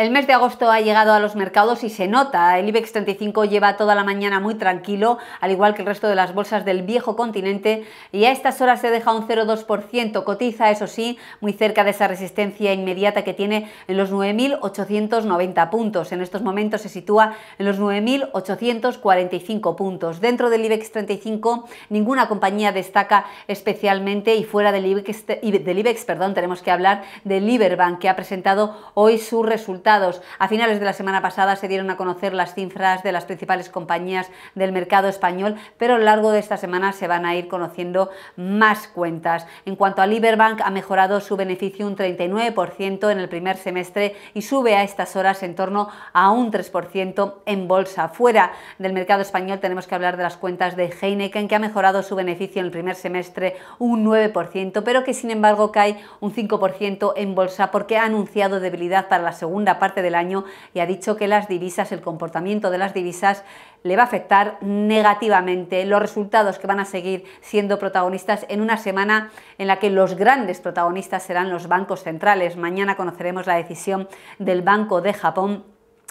El mes de agosto ha llegado a los mercados y se nota. El IBEX 35 lleva toda la mañana muy tranquilo, al igual que el resto de las bolsas del viejo continente, y a estas horas se deja un 0,2%. Cotiza, eso sí, muy cerca de esa resistencia inmediata que tiene en los 9.890 puntos. En estos momentos se sitúa en los 9.845 puntos. Dentro del IBEX 35, ninguna compañía destaca especialmente y fuera del IBEX, e perdón, tenemos que hablar del Liberbank, que ha presentado hoy su resultado a finales de la semana pasada se dieron a conocer las cifras de las principales compañías del mercado español, pero a lo largo de esta semana se van a ir conociendo más cuentas. En cuanto a Liberbank, ha mejorado su beneficio un 39% en el primer semestre y sube a estas horas en torno a un 3% en bolsa. Fuera del mercado español tenemos que hablar de las cuentas de Heineken, que ha mejorado su beneficio en el primer semestre un 9%, pero que sin embargo cae un 5% en bolsa porque ha anunciado debilidad para la segunda parte del año y ha dicho que las divisas, el comportamiento de las divisas le va a afectar negativamente los resultados que van a seguir siendo protagonistas en una semana en la que los grandes protagonistas serán los bancos centrales. Mañana conoceremos la decisión del Banco de Japón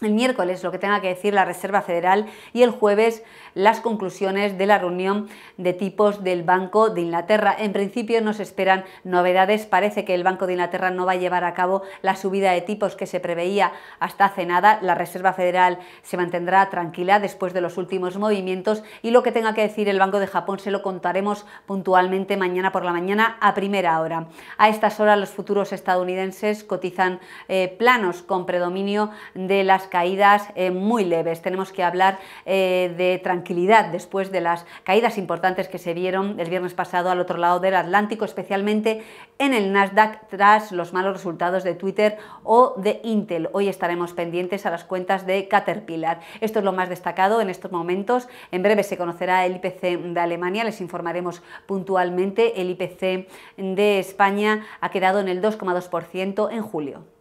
el miércoles lo que tenga que decir la Reserva Federal y el jueves las conclusiones de la reunión de tipos del Banco de Inglaterra. En principio nos esperan novedades. Parece que el Banco de Inglaterra no va a llevar a cabo la subida de tipos que se preveía hasta hace nada. La Reserva Federal se mantendrá tranquila después de los últimos movimientos y lo que tenga que decir el Banco de Japón se lo contaremos puntualmente mañana por la mañana a primera hora. A estas horas los futuros estadounidenses cotizan eh, planos con predominio de las caídas eh, muy leves. Tenemos que hablar eh, de tranquilidad después de las caídas importantes que se vieron el viernes pasado al otro lado del Atlántico, especialmente en el Nasdaq tras los malos resultados de Twitter o de Intel. Hoy estaremos pendientes a las cuentas de Caterpillar. Esto es lo más destacado en estos momentos. En breve se conocerá el IPC de Alemania, les informaremos puntualmente. El IPC de España ha quedado en el 2,2% en julio.